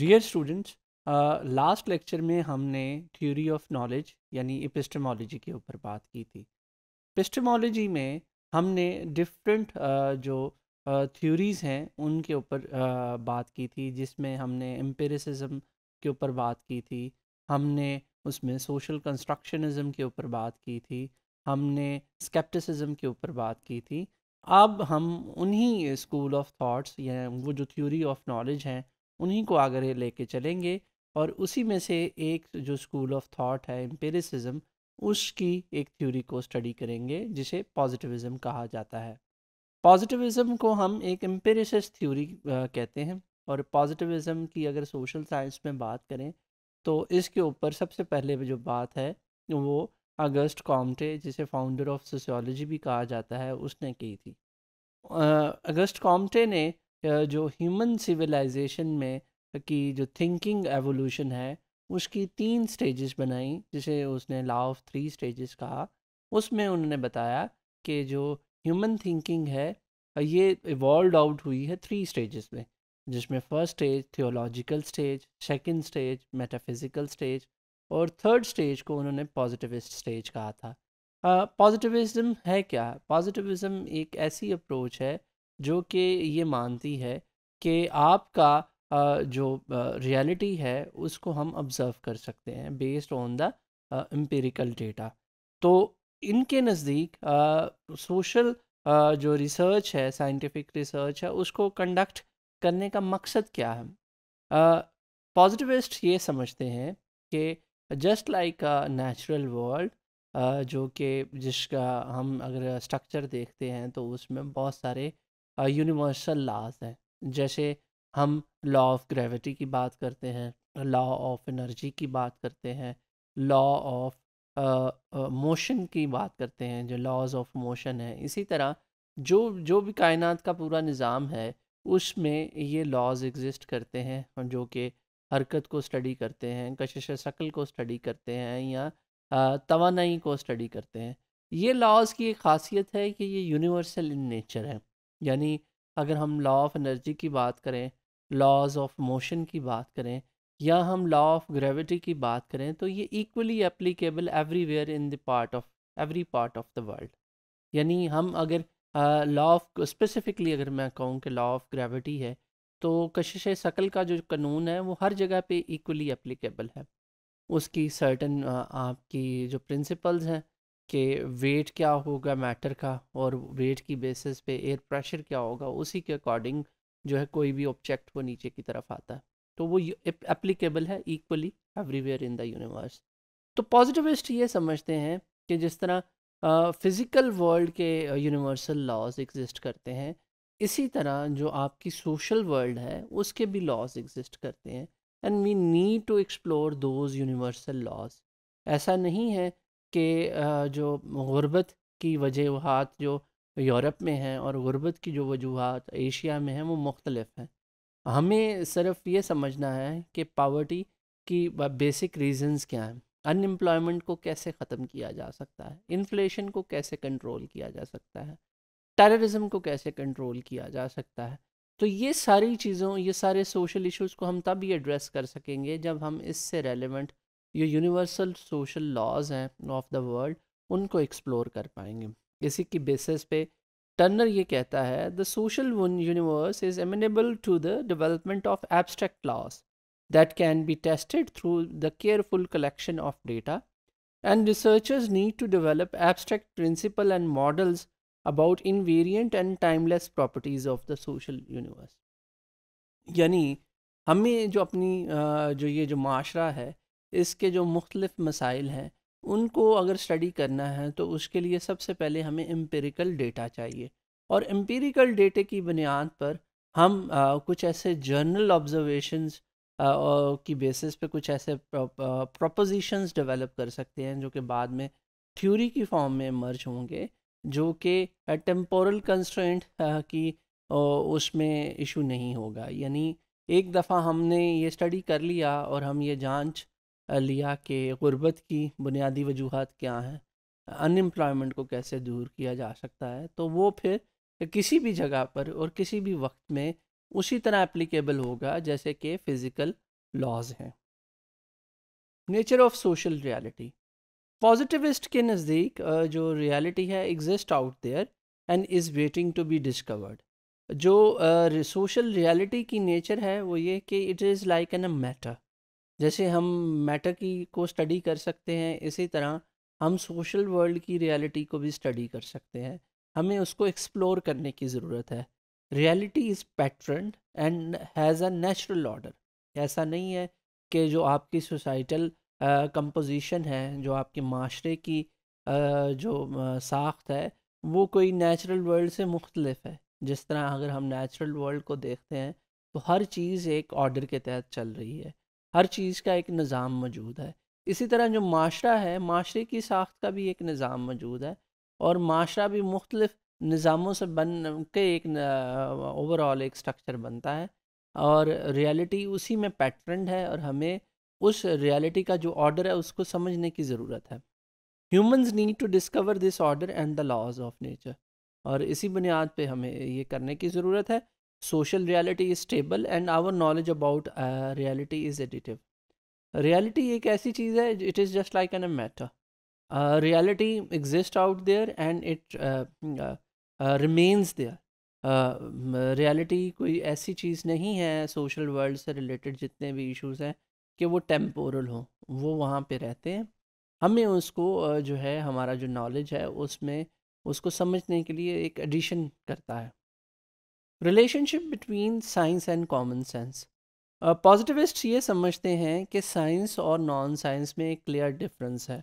dear students last lecture में हमने theory of knowledge यानी इपिस्टमोलॉजी के ऊपर बात की थी इपिस्टमोलॉजी में हमने डिफरेंट uh, जो थ्योरीज़ uh, हैं उनके ऊपर uh, बात की थी जिसमें हमने एम्पेरिसिज्म के ऊपर बात की थी हमने उसमें सोशल कंस्ट्रक्शनिज्म के ऊपर बात की थी हमने स्केप्टिसिज्म के ऊपर बात की थी अब हम उन्हीं स्कूल ऑफ थॉट्स या वो जो थ्योरी ऑफ नॉलेज हैं उन्हीं को आगे लेके चलेंगे और उसी में से एक जो स्कूल ऑफ थॉट है एम्पेरिसिज्म उसकी एक थ्योरी को स्टडी करेंगे जिसे पॉजिटिविज़्म कहा जाता है पॉजिटिविज़्म को हम एक एम्पेरिस थ्योरी कहते हैं और पॉजिटिविज़्म की अगर सोशल साइंस में बात करें तो इसके ऊपर सबसे पहले जो बात है वो अगस्त कॉम्टे जिसे फाउंडर ऑफ सोशियोलॉजी भी कहा जाता है उसने की थी अगस्त कॉम्टे ने जो ह्यूमन सिविलाइजेशन में की जो थिंकिंग एवोल्यूशन है उसकी तीन स्टेजेस बनाई जिसे उसने लॉ ऑफ थ्री स्टेजेस कहा उसमें उन्होंने बताया कि जो ह्यूमन थिंकिंग है ये इवॉल्व आउट हुई है थ्री स्टेजेस में जिसमें first stage theological stage second stage metaphysical stage और थर्ड स्टेज को उन्होंने पॉजिटिविस्ट स्टेज कहा था पॉजिटिविज़्म है क्या पॉजिटिविज़्म एक ऐसी अप्रोच है जो कि ये मानती है कि आपका जो रियलिटी है उसको हम ऑब्ज़र्व कर सकते हैं based on the empirical data तो इनके नज़दीक सोशल जो रिसर्च है साइंटिफिक रिसर्च है उसको कंडक्ट करने का मकसद क्या है पॉजिटिविस्ट ये समझते हैं कि just like a natural world जो कि जिसका हम अगर स्ट्रक्चर देखते हैं तो उसमें बहुत सारे यूनिवर्सल लाज हैं जैसे हम लॉ ऑफ ग्रेविटी की बात करते हैं लॉ ऑफ एनर्जी की बात करते हैं लॉ ऑफ मोशन की बात करते हैं जो लॉज ऑफ मोशन है इसी तरह जो जो भी कायनात का पूरा निज़ाम है उसमें ये लॉज एग्जिस्ट करते हैं जो कि हरकत को स्टडी करते हैं कशिश शक्ल को स्टडी करते हैं या तोानाई को स्टडी करते हैं ये लॉज की एक खासियत है कि ये यूनिवर्सल इन नेचर है यानी अगर हम लॉ ऑफ एनर्जी की बात करें लॉज ऑफ मोशन की बात करें या हम लॉ ऑफ ग्रेविटी की बात करें तो ये equally applicable everywhere in the part of every part of the world यानी हम अगर लॉ ऑफ स्पेसिफिकली अगर मैं कहूँ कि लॉ ऑफ ग्रेविटी है तो कशिश शक्ल का जो कानून है वो हर जगह पे इक्वली एप्लीकेबल है उसकी सर्टन आपकी जो प्रिंसिपल्स हैं कि वेट क्या होगा मैटर का और वेट की बेसिस पे एयर प्रेशर क्या होगा उसी के अकॉर्डिंग जो है कोई भी ऑब्जेक्ट वो नीचे की तरफ आता है तो वो एप्लीकेबल है equally everywhere in the universe तो पॉजिटिविस्ट ये समझते हैं कि जिस तरह फिज़िकल वर्ल्ड के यूनिवर्सल लॉज एग्जिस्ट करते हैं इसी तरह जो आपकी सोशल वर्ल्ड है उसके भी लॉज एग्जिस्ट करते हैं and we need to explore those universal laws ऐसा नहीं है के जो गुरबत की वजूहत जो यूरोप में हैं और गुरबत की जो वजूहत एशिया में हैं वो मुख्तलफ़ हैं हमें सिर्फ ये समझना है कि पावर्टी की बेसिक रीजंस क्या हैं अनएम्प्लॉयमेंट को कैसे ख़त्म किया जा सकता है इन्फ्लेशन को कैसे कंट्रोल किया जा सकता है टेररिज्म को कैसे कंट्रोल किया जा सकता है तो ये सारी चीज़ों ये सारे सोशल इश्यूज़ को हम तब ही एड्रेस कर सकेंगे जब हम इससे रेलेवेंट जो यूनिवर्सल सोशल लॉज हैं ऑफ द वर्ल्ड उनको एक्सप्लोर कर पाएंगे इसी की बेसिस पे टर्नर ये कहता है the social universe is amenable to the development of abstract laws that can be tested through the careful collection of data and researchers need to develop abstract principle and models about invariant and timeless properties of the social universe यानी हमें जो अपनी जो ये जो माशरा है इसके जो मुख्तलिफ़ मसाइल हैं उनको अगर स्टडी करना है तो उसके लिए सबसे पहले हमें एम्पेरिकल डेटा चाहिए और एम्पेरिकल डेटे की बुनियाद पर हम आ, कुछ ऐसे जर्नल ऑब्जर्वेशंस की बेसिस पे कुछ ऐसे प्रोपोजिशंस डेवलप कर सकते हैं जो कि बाद में थ्योरी की फॉर्म में मर्ज होंगे जो कि टेम्पोरल कंस्ट्रेंट की उसमें इशू नहीं होगा यानी एक दफ़ा हमने ये स्टडी कर लिया और हम ये जांच लिया कि गुर्बत की बुनियादी वजूहत क्या हैं अनएम्प्लॉयमेंट को कैसे दूर किया जा सकता है तो वो फिर किसी भी जगह पर और किसी भी वक्त में उसी तरह एप्लीकेबल होगा जैसे कि फ़िज़िकल लॉज हैं nature of social reality positivist के नज़दीक जो रियलिटी है exist out there and is waiting to be discovered जो सोशल uh, रियलिटी की नेचर है वो ये कि it is like an a matter जैसे हम मैटर की को स्टडी कर सकते हैं इसी तरह हम सोशल वर्ल्ड की रियलिटी को भी स्टडी कर सकते हैं हमें उसको एक्सप्लोर करने की ज़रूरत है reality is pattern and has a natural order ऐसा नहीं है कि जो आपकी सोसाइटल कंपोजिशन है जो आपके माशरे की uh, जो uh, साख्त है वो कोई नेचुरल वर्ल्ड से मुख्तलफ है जिस तरह अगर हम नेचुरल वर्ल्ड को देखते हैं तो हर चीज़ एक ऑर्डर के तहत चल रही है हर चीज़ का एक निज़ाम मौजूद है इसी तरह जो माशरा है माशरे की साख्त का भी एक निज़ाम मौजूद है और माशरा भी मुख्तलिफ निज़ामों से बन के एक ओवरऑल एक स्ट्रक्चर बनता है और रियलिटी उसी में पैटर्न है और हमें उस रियलिटी का जो ऑर्डर है उसको समझने की ज़रूरत है humans need to discover this order and the laws of nature और इसी बुनियाद पे हमें ये करने की ज़रूरत है social reality is stable and our knowledge about uh, reality is additive reality एक ऐसी चीज़ है it is just like an a matter uh, reality exists out there and it uh, uh, uh, remains there reality uh, कोई ऐसी चीज़ नहीं है social world से related जितने भी इश्यूज हैं कि वो टेम्पोरल हो वो वहाँ पे रहते हैं हमें उसको जो है हमारा जो नॉलेज है उसमें उसको समझने के लिए एक एडिशन करता है relationship between science and common sense positivist ये समझते हैं कि साइंस और नॉन साइंस में एक क्लियर डिफरेंस है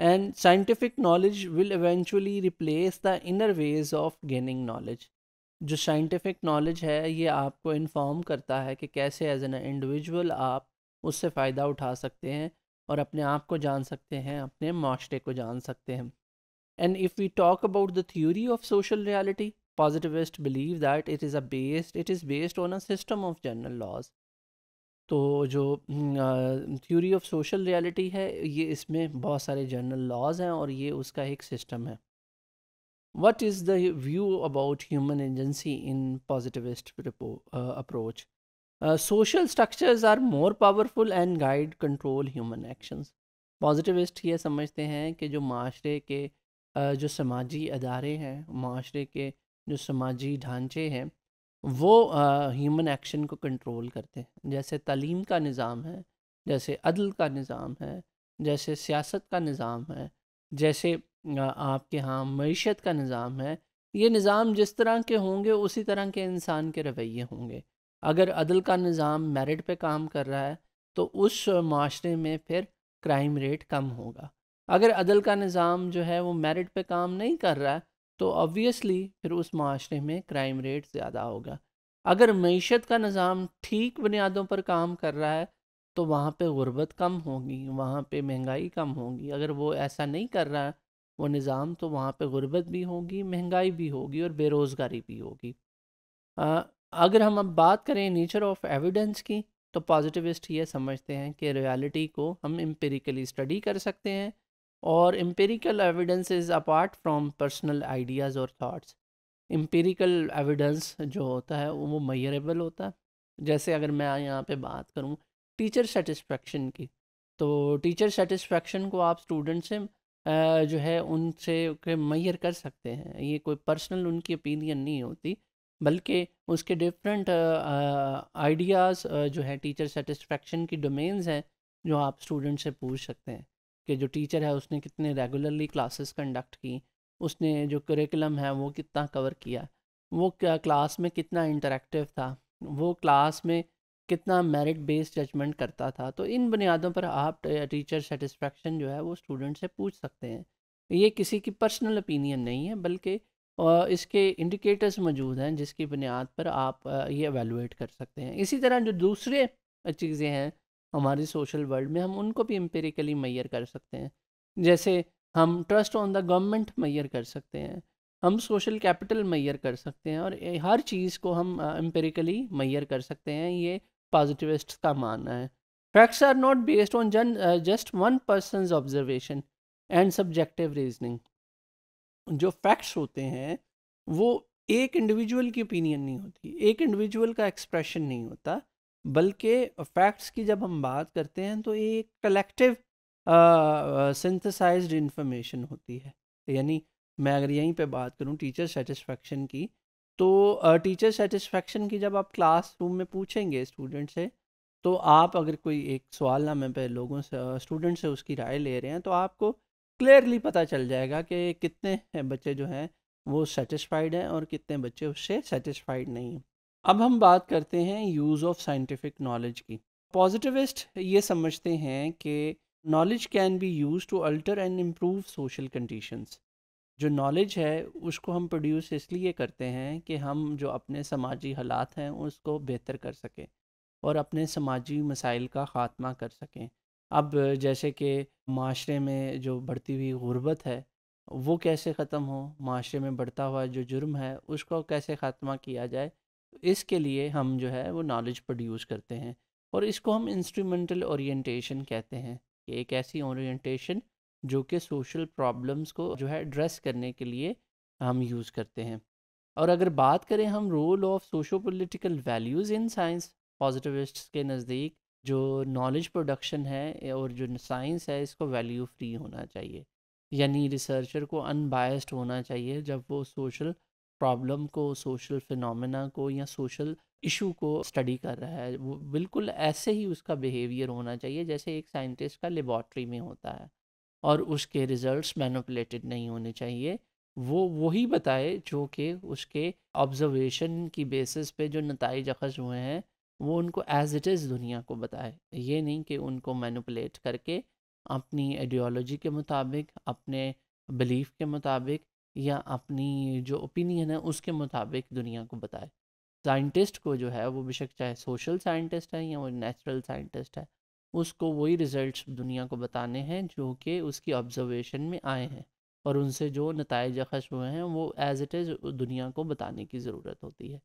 and scientific knowledge will eventually replace the inner ways of gaining knowledge जो साइंटिफिक नॉलेज है ये आपको इन्फॉर्म करता है कि कैसे एज एन इंडिविजुअल आप उससे फ़ायदा उठा सकते हैं और अपने आप को जान सकते हैं अपने माशरे को जान सकते हैं and if we talk about the theory of social reality positivist believe that it is a based it is based on a system of general laws तो जो थ्योरी ऑफ सोशल रियलिटी है ये इसमें बहुत सारे जनरल लॉज हैं और ये उसका एक सिस्टम है what is the view about human agency in positivist approach social structures are more powerful and guide control human actions positivist ये समझते हैं कि जो माशरे के uh, जो समाजी अदारे हैं माशरे के जो समाजी ढांचे हैं वो ह्यूमन एक्शन को कंट्रोल करते हैं जैसे तालीम का निज़ाम है जैसे अदल का निज़ाम है जैसे सियासत का निज़ाम है जैसे आपके यहाँ मीशत का निज़ाम है ये निज़ाम जिस तरह के होंगे उसी तरह के इंसान के रवैये होंगे अगर अदल का निज़ाम मेरिट पे काम कर रहा है तो उस माशरे में फिर क्राइम रेट कम होगा अगर अदल का निज़ाम जो है वो मेरिट पे काम नहीं कर रहा है तो ऑब्वियसली फिर उस माशरे में क्राइम रेट ज़्यादा होगा अगर मीशत का निज़ाम ठीक बुनियादों पर काम कर रहा है तो वहाँ पे गुर्बत कम होगी वहाँ पे महंगाई कम होगी अगर वो ऐसा नहीं कर रहा है वो निज़ाम तो वहाँ पे गुर्बत भी होगी महंगाई भी होगी और बेरोज़गारी भी होगी अगर हम अब बात करें नेचर ऑफ एविडेंस की तो पॉजिटिविस्ट ये समझते हैं कि रियलिटी को हम एम्पेरिकली स्टडी कर सकते हैं और empirical evidence is apart from personal ideas और थाट्स एम्पेरिकल एविडेंस जो होता है वो मैरेबल होता है जैसे अगर मैं यहाँ पे बात करूँ टीचर सेटिस्फेक्शन की तो टीचर सेटिस्फेक्शन को आप स्टूडेंट से जो है उनसे मैयर कर सकते हैं ये कोई पर्सनल उनकी ओपिनियन नहीं होती बल्कि उसके डिफरेंट आइडियाज़ जो है टीचर सेटिस्फेक्शन की डोमेन्स हैं जो आप स्टूडेंट से पूछ सकते हैं कि जो टीचर है उसने कितने रेगुलरली क्लासेस कंडक्ट की उसने जो करिकुलम है वो कितना कवर किया वो क्या क्लास में कितना इंटरेक्टिव था वो क्लास में कितना मेरिट बेस्ड जजमेंट करता था तो इन बुनियादों पर आप टीचर सेटिस्फेक्शन जो है वो स्टूडेंट से पूछ सकते हैं ये किसी की पर्सनल ओपिनियन नहीं है बल्कि इसके इंडिकेटर्स मौजूद हैं जिसकी बुनियाद पर आप ये एवेलुएट कर सकते हैं इसी तरह जो दूसरे चीज़ें हैं हमारे सोशल वर्ल्ड में हम उनको भी एम्पेरिकली मैयर कर सकते हैं जैसे हम ट्रस्ट ऑन द गवर्नमेंट मैयर कर सकते हैं हम सोशल कैपिटल मैयर कर सकते हैं और हर चीज़ को हम एम्पेरिकली मैयर कर सकते हैं ये पॉजिटिविस्ट का मानना है facts are not based on जन just one person observation and subjective reasoning जो फैक्ट्स होते हैं वो एक इंडिविजुअल की ओपिनियन नहीं होती एक इंडिविजुअल का एक्सप्रेशन नहीं होता बल्कि फैक्ट्स की जब हम बात करते हैं तो ये एक कलेक्टिव सिंथेसाइज्ड इन्फॉर्मेशन होती है यानी मैं अगर यहीं पे बात करूँ टीचर सेटिस्फेक्शन की तो टीचर सेटिस्फेक्शन की जब आप क्लास रूम में पूछेंगे स्टूडेंट से तो आप अगर कोई एक सवाल नामे पे लोगों से स्टूडेंट से उसकी राय ले रहे हैं तो आपको क्लियरली पता चल जाएगा कि कितने बच्चे जो हैं वो सेटिस्फाइड हैं और कितने बच्चे उससे सेटिस्फाइड नहीं हैं अब हम बात करते हैं यूज़ ऑफ साइंटिफिक नॉलेज की पॉजिटिविस्ट ये समझते हैं कि knowledge can be used to alter and improve social conditions जो नॉलेज है उसको हम प्रोड्यूस इसलिए करते हैं कि हम जो अपने समाजी हालात हैं उसको बेहतर कर सकें और अपने समाजी मसाइल का ख़ात्मा कर सकें अब जैसे कि माशरे में जो बढ़ती हुई गुर्बत है वो कैसे ख़त्म हो माशरे में बढ़ता हुआ जो जुर्म है उसको कैसे ख़ात्मा किया जाए तो इसके लिए हम जो है वो नॉलेज प्रोड्यूस करते हैं और इसको हम इंस्ट्रूमेंटल ओरिएंटेशन कहते हैं कि एक ऐसी ओरिएंटेशन जो कि सोशल प्रॉब्लम्स को जो है एड्रेस करने के लिए हम यूज़ करते हैं और अगर बात करें हम role of socio political values in science positivist के नज़दीक जो नॉलेज प्रोडक्शन है और जो साइंस है इसको वैल्यू फ्री होना चाहिए यानी रिसर्चर को अनबायस्ड होना चाहिए जब वो सोशल प्रॉब्लम को सोशल फिनमिना को या सोशल इशू को स्टडी कर रहा है वो बिल्कुल ऐसे ही उसका बिहेवियर होना चाहिए जैसे एक साइंटिस्ट का लेबॉर्ट्री में होता है और उसके रिजल्ट्स मैनुपलेटेड नहीं होने चाहिए वो वही बताए जो कि उसके ऑब्जर्वेशन की बेसिस पे जो नतज अखज हुए हैं वो उनको एज इट इज़ दुनिया को बताए ये नहीं कि उनको मैनुपलेट करके अपनी आइडियोलॉजी के मुताबिक अपने बिलीफ के मुताबिक या अपनी जो ओपिनियन है उसके मुताबिक दुनिया को बताए साइंटिस्ट को जो है वो बेशक चाहे सोशल साइंटिस्ट है या वो नेचुरल साइंटिस्ट है उसको वही रिजल्ट्स दुनिया को बताने हैं जो कि उसकी ऑब्जर्वेशन में आए हैं और उनसे जो नतज खश हुए हैं वो एज़ इट इज़ दुनिया को बताने की ज़रूरत होती है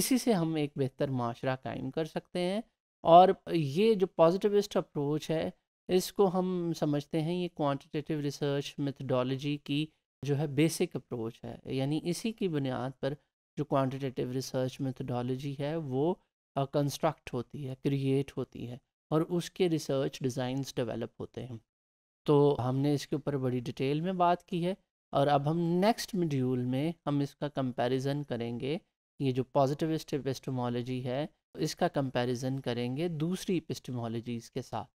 इसी से हम एक बेहतर माशरा कायम कर सकते हैं और ये जो पॉजिटिविस्ट अप्रोच है इसको हम समझते हैं ये क्वांटिटेटिव रिसर्च मेथडोलॉजी की जो है बेसिक अप्रोच है यानी इसी की बुनियाद पर जो क्वांटिटेटिव रिसर्च मेथडोलॉजी है वो कंस्ट्रक्ट होती है क्रिएट होती है और उसके रिसर्च डिज़ाइंस डेवलप होते हैं तो हमने इसके ऊपर बड़ी डिटेल में बात की है और अब हम नेक्स्ट मॉड्यूल में हम इसका कंपैरिजन करेंगे ये जो पॉजिटिविस्ट एपिस्टमोलॉजी है इसका कंपैरिजन करेंगे दूसरी एपिस्टमोलॉजीज़ के साथ